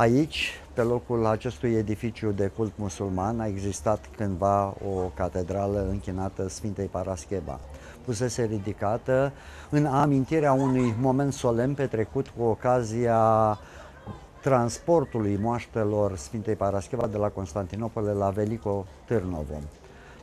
Aici, pe locul acestui edificiu de cult musulman, a existat cândva o catedrală închinată Sfintei Parascheva. Pusese ridicată în amintirea unui moment solemn petrecut cu ocazia transportului moaștelor Sfintei Parascheva de la Constantinopole la Velico Târnovo.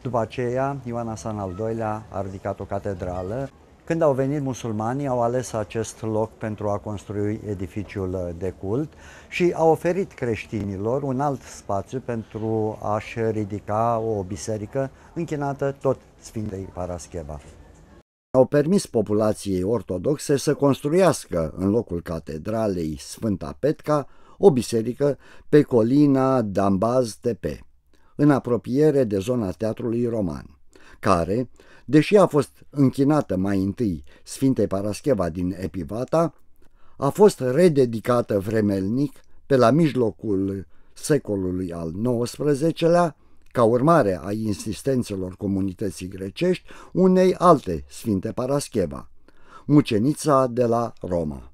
După aceea, Ioan San al II-lea a ridicat o catedrală când au venit musulmanii, au ales acest loc pentru a construi edificiul de cult și au oferit creștinilor un alt spațiu pentru a-și ridica o biserică închinată tot Sfintei Parascheva au permis populației ortodoxe să construiască în locul catedralei Sfânta Petca o biserică pe colina Dambaz Tepe, în apropiere de zona teatrului roman care, deși a fost închinată mai întâi Sfintei Parascheva din Epivata, a fost rededicată vremelnic pe la mijlocul secolului al XIX-lea, ca urmare a insistențelor comunității grecești, unei alte Sfinte Parascheva, mucenița de la Roma.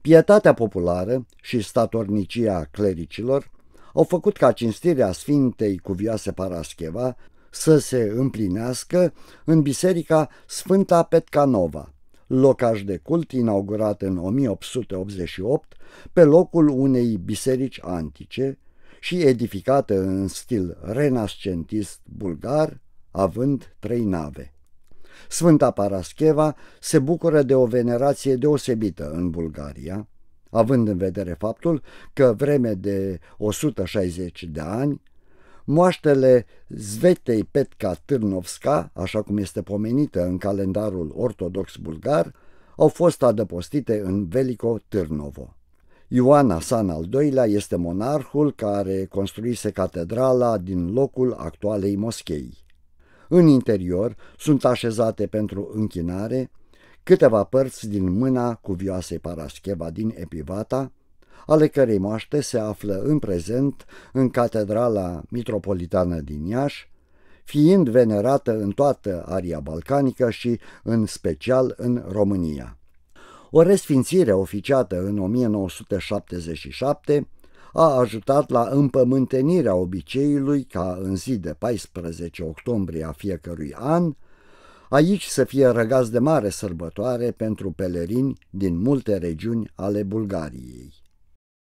Pietatea populară și statornicia clericilor au făcut ca cinstirea Sfintei Cuvioase Parascheva să se împlinească în biserica Sfânta Petcanova, locaș de cult inaugurat în 1888 pe locul unei biserici antice și edificată în stil renascentist bulgar, având trei nave. Sfânta Parascheva se bucură de o venerație deosebită în Bulgaria, având în vedere faptul că vreme de 160 de ani Moaștele Zvetei Petka Târnovska, așa cum este pomenită în calendarul ortodox bulgar, au fost adăpostite în Velico Târnovo. Ioana San al II-lea este monarhul care construise catedrala din locul actualei moschei. În interior sunt așezate pentru închinare câteva părți din mâna cuvioasei Parascheva din Epivata, ale cărei moaște se află în prezent în Catedrala Mitropolitană din Iași, fiind venerată în toată aria balcanică și în special în România. O resfințire oficiată în 1977 a ajutat la împământenirea obiceiului ca în zi de 14 octombrie a fiecărui an, aici să fie răgați de mare sărbătoare pentru pelerini din multe regiuni ale Bulgariei.